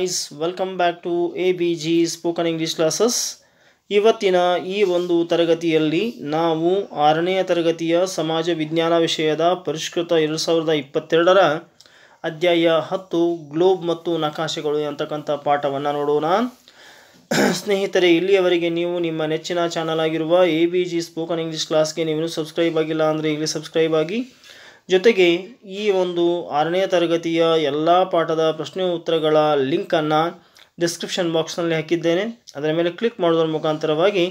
ice welcome back to A B G spoken English classes ಇವತ್ತಿನ ಈ ಒಂದು ತರಗತಿಯಲ್ಲಿ ನಾವು ಆರನೆಯ ತರಗತಿಯ ಸಮಾಜ ವಿಜ್ಞಾನ ವಿಷಯದ ಪರಿಷ್ಕೃತ ಎರಡು ಸಾವಿರದ ಇಪ್ಪತ್ತೆರಡರ ಅಧ್ಯಾಯ ಹತ್ತು ಗ್ಲೋಬ್ ಮತ್ತು ನಕಾಶೆಗಳು ಅಂತಕ್ಕಂಥ ಪಾಠವನ್ನು ನೋಡೋಣ ಸ್ನೇಹಿತರೆ ಇಲ್ಲಿಯವರೆಗೆ ನೀವು ನಿಮ್ಮ ನೆಚ್ಚಿನ ಚಾನಲ್ ಆಗಿರುವ A B G spoken English ಕ್ಲಾಸ್ಗೆ ನೀವು ಸಬ್ಸ್ಕ್ರೈಬ್ ಆಗಿಲ್ಲ ಅಂದರೆ ಈಗಲೇ ಸಬ್ಸ್ಕ್ರೈಬ್ ಆಗಿ ಜೊತೆಗೆ ಈ ಒಂದು ಆರನೇ ತರಗತಿಯ ಎಲ್ಲ ಪಾಠದ ಪ್ರಶ್ನೆ ಉತ್ತರಗಳ ಲಿಂಕನ್ನು ಡಿಸ್ಕ್ರಿಪ್ಷನ್ ಬಾಕ್ಸ್ನಲ್ಲಿ ಹಾಕಿದ್ದೇನೆ ಅದರ ಮೇಲೆ ಕ್ಲಿಕ್ ಮಾಡೋದ್ರ ಮುಖಾಂತರವಾಗಿ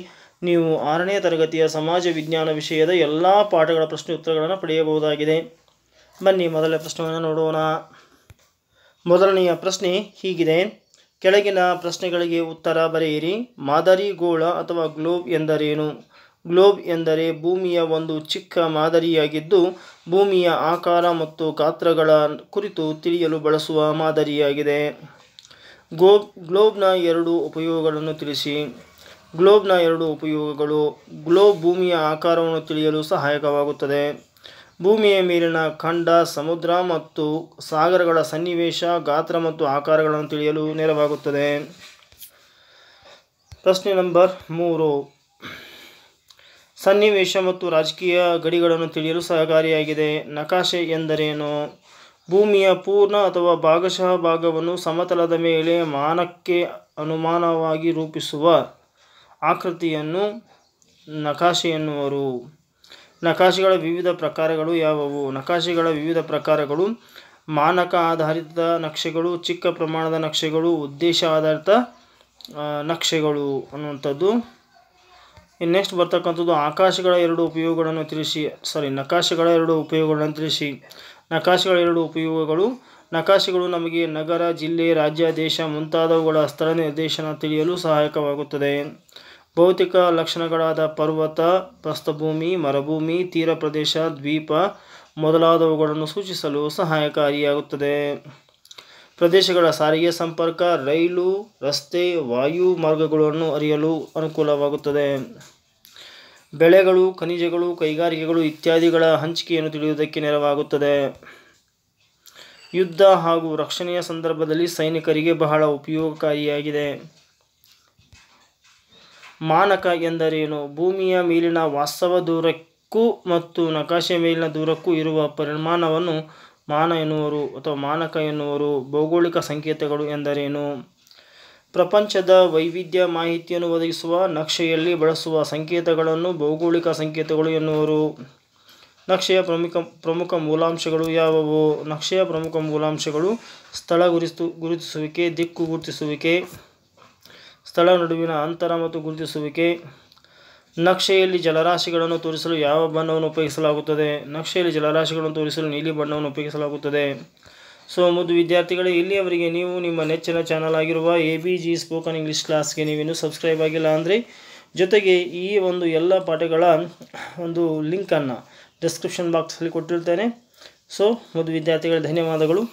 ನೀವು ಆರನೇ ತರಗತಿಯ ಸಮಾಜ ವಿಜ್ಞಾನ ವಿಷಯದ ಎಲ್ಲ ಪಾಠಗಳ ಪ್ರಶ್ನೆ ಉತ್ತರಗಳನ್ನು ಪಡೆಯಬಹುದಾಗಿದೆ ಬನ್ನಿ ಮೊದಲ ಪ್ರಶ್ನೆಯನ್ನು ನೋಡೋಣ ಮೊದಲನೆಯ ಪ್ರಶ್ನೆ ಹೀಗಿದೆ ಕೆಳಗಿನ ಪ್ರಶ್ನೆಗಳಿಗೆ ಉತ್ತರ ಬರೆಯಿರಿ ಮಾದರಿ ಗೋಳ ಅಥವಾ ಗ್ಲೋಬ್ ಎಂದರೇನು ಗ್ಲೋಬ್ ಎಂದರೆ ಭೂಮಿಯ ಒಂದು ಚಿಕ್ಕ ಮಾದರಿಯಾಗಿದ್ದು ಭೂಮಿಯ ಆಕಾರ ಮತ್ತು ಗಾತ್ರಗಳ ಕುರಿತು ತಿಳಿಯಲು ಬಳಸುವ ಮಾದರಿಯಾಗಿದೆ ಗ್ಲೋಬ್ ಗ್ಲೋಬ್ನ ಎರಡು ಉಪಯೋಗಗಳನ್ನು ತಿಳಿಸಿ ಗ್ಲೋಬ್ನ ಎರಡು ಉಪಯೋಗಗಳು ಗ್ಲೋಬ್ ಭೂಮಿಯ ಆಕಾರವನ್ನು ತಿಳಿಯಲು ಸಹಾಯಕವಾಗುತ್ತದೆ ಭೂಮಿಯ ಮೇಲಿನ ಖಂಡ ಸಮುದ್ರ ಮತ್ತು ಸಾಗರಗಳ ಸನ್ನಿವೇಶ ಗಾತ್ರ ಮತ್ತು ಆಕಾರಗಳನ್ನು ತಿಳಿಯಲು ನೆರವಾಗುತ್ತದೆ ಪ್ರಶ್ನೆ ನಂಬರ್ ಮೂರು ಸನ್ನಿವೇಶ ಮತ್ತು ರಾಜಕೀಯ ಗಡಿಗಳನ್ನು ತಿಳಿಯಲು ಸಹಕಾರಿಯಾಗಿದೆ ನಕಾಶೆ ಎಂದರೇನು ಭೂಮಿಯ ಪೂರ್ಣ ಅಥವಾ ಭಾಗಶಃ ಭಾಗವನ್ನು ಸಮತಲದ ಮೇಲೆ ಮಾನಕ್ಕೆ ಅನುಮಾನವಾಗಿ ರೂಪಿಸುವ ಆಕೃತಿಯನ್ನು ನಕಾಶೆ ಎನ್ನುವರು ನಕಾಶೆಗಳ ವಿವಿಧ ಪ್ರಕಾರಗಳು ಯಾವುವು ನಕಾಶೆಗಳ ವಿವಿಧ ಪ್ರಕಾರಗಳು ಮಾನಕ ಆಧಾರಿತ ನಕ್ಷೆಗಳು ಚಿಕ್ಕ ಪ್ರಮಾಣದ ನಕ್ಷೆಗಳು ಉದ್ದೇಶ ಆಧಾರಿತ ನಕ್ಷೆಗಳು ಅನ್ನುವಂಥದ್ದು ಇನ್ನು ನೆಕ್ಸ್ಟ್ ಬರ್ತಕ್ಕಂಥದ್ದು ಆಕಾಶಗಳ ಎರಡು ಉಪಯೋಗಗಳನ್ನು ತಿಳಿಸಿ ಸಾರಿ ನಕಾಶೆಗಳ ಎರಡು ಉಪಯೋಗಗಳನ್ನು ತಿಳಿಸಿ ನಕಾಶೆಗಳ ಎರಡು ಉಪಯೋಗಗಳು ನಕಾಶೆಗಳು ನಮಗೆ ನಗರ ಜಿಲ್ಲೆ ರಾಜ್ಯ ದೇಶ ಮುಂತಾದವುಗಳ ಸ್ಥಳ ನಿರ್ದೇಶನ ತಿಳಿಯಲು ಸಹಾಯಕವಾಗುತ್ತದೆ ಭೌತಿಕ ಲಕ್ಷಣಗಳಾದ ಪರ್ವತ ಪ್ರಸ್ಥಭೂಮಿ ಮರುಭೂಮಿ ತೀರ ಪ್ರದೇಶ ದ್ವೀಪ ಮೊದಲಾದವುಗಳನ್ನು ಸೂಚಿಸಲು ಸಹಾಯಕಾರಿಯಾಗುತ್ತದೆ ಪ್ರದೇಶಗಳ ಸಾರಿಗೆ ಸಂಪರ್ಕ ರೈಲು ರಸ್ತೆ ವಾಯು ಮಾರ್ಗಗಳನ್ನು ಅರಿಯಲು ಅನುಕೂಲವಾಗುತ್ತದೆ ಬೆಳೆಗಳು ಖನಿಜಗಳು ಕೈಗಾರಿಕೆಗಳು ಇತ್ಯಾದಿಗಳ ಹಂಚಿಕೆಯನ್ನು ತಿಳಿಯುವುದಕ್ಕೆ ನೆರವಾಗುತ್ತದೆ ಯುದ್ಧ ಹಾಗೂ ರಕ್ಷಣೆಯ ಸಂದರ್ಭದಲ್ಲಿ ಸೈನಿಕರಿಗೆ ಬಹಳ ಉಪಯೋಗಕಾರಿಯಾಗಿದೆ ಮಾನಕ ಎಂದರೇನು ಭೂಮಿಯ ಮೇಲಿನ ವಾಸ್ತವ ದೂರಕ್ಕೂ ಮತ್ತು ನಕಾಶೆ ಮೇಲಿನ ದೂರಕ್ಕೂ ಇರುವ ಪರಿಮಾಣವನ್ನು ಮಾನ ಎನ್ನುವರು ಅಥವಾ ಮಾನಕ ಎನ್ನುವರು ಭೌಗೋಳಿಕ ಸಂಕೇತಗಳು ಎಂದರೇನು ಪ್ರಪಂಚದ ವೈವಿಧ್ಯ ಮಾಹಿತಿಯನ್ನು ಒದಗಿಸುವ ನಕ್ಷೆಯಲ್ಲಿ ಬಳಸುವ ಸಂಕೇತಗಳನ್ನು ಭೌಗೋಳಿಕ ಸಂಕೇತಗಳು ಎನ್ನುವರು ನಕ್ಷೆಯ ಪ್ರಮುಖ ಪ್ರಮುಖ ಮೂಲಾಂಶಗಳು ಯಾವುವು ನಕ್ಷೆಯ ಪ್ರಮುಖ ಮೂಲಾಂಶಗಳು ಸ್ಥಳ ಗುರುತು ಗುರುತಿಸುವಿಕೆ ದಿಕ್ಕು ಗುರುತಿಸುವಿಕೆ ಸ್ಥಳ ನಡುವಿನ ಅಂತರ ಮತ್ತು ಗುರುತಿಸುವಿಕೆ ನಕ್ಷೆಯಲ್ಲಿ ಜಲರಾಶಿಗಳನ್ನು ತೋರಿಸಲು ಯಾವ ಬಣ್ಣವನ್ನು ಉಪಯೋಗಿಸಲಾಗುತ್ತದೆ ನಕ್ಷೆಯಲ್ಲಿ ಜಲರಾಶಿಗಳನ್ನು ತೋರಿಸಲು ನೀಲಿ ಬಣ್ಣವನ್ನು ಉಪಯೋಗಿಸಲಾಗುತ್ತದೆ ಸೊ ಮುದ್ದು ವಿದ್ಯಾರ್ಥಿಗಳೇ ಇಲ್ಲಿಯವರಿಗೆ ನೀವು ನಿಮ್ಮ ನೆಚ್ಚಿನ ಚಾನಲ್ ಆಗಿರುವ A B G spoken English ಕ್ಲಾಸ್ಗೆ ನೀವಿನ್ನೂ ಸಬ್ಸ್ಕ್ರೈಬ್ ಆಗಿಲ್ಲ ಅಂದರೆ ಜೊತೆಗೆ ಈ ಒಂದು ಎಲ್ಲ ಪಾಠಗಳ ಒಂದು ಲಿಂಕನ್ನು ಡಿಸ್ಕ್ರಿಪ್ಷನ್ ಬಾಕ್ಸಲ್ಲಿ ಕೊಟ್ಟಿರ್ತೇನೆ ಸೊ ಮುದ್ದು ವಿದ್ಯಾರ್ಥಿಗಳ ಧನ್ಯವಾದಗಳು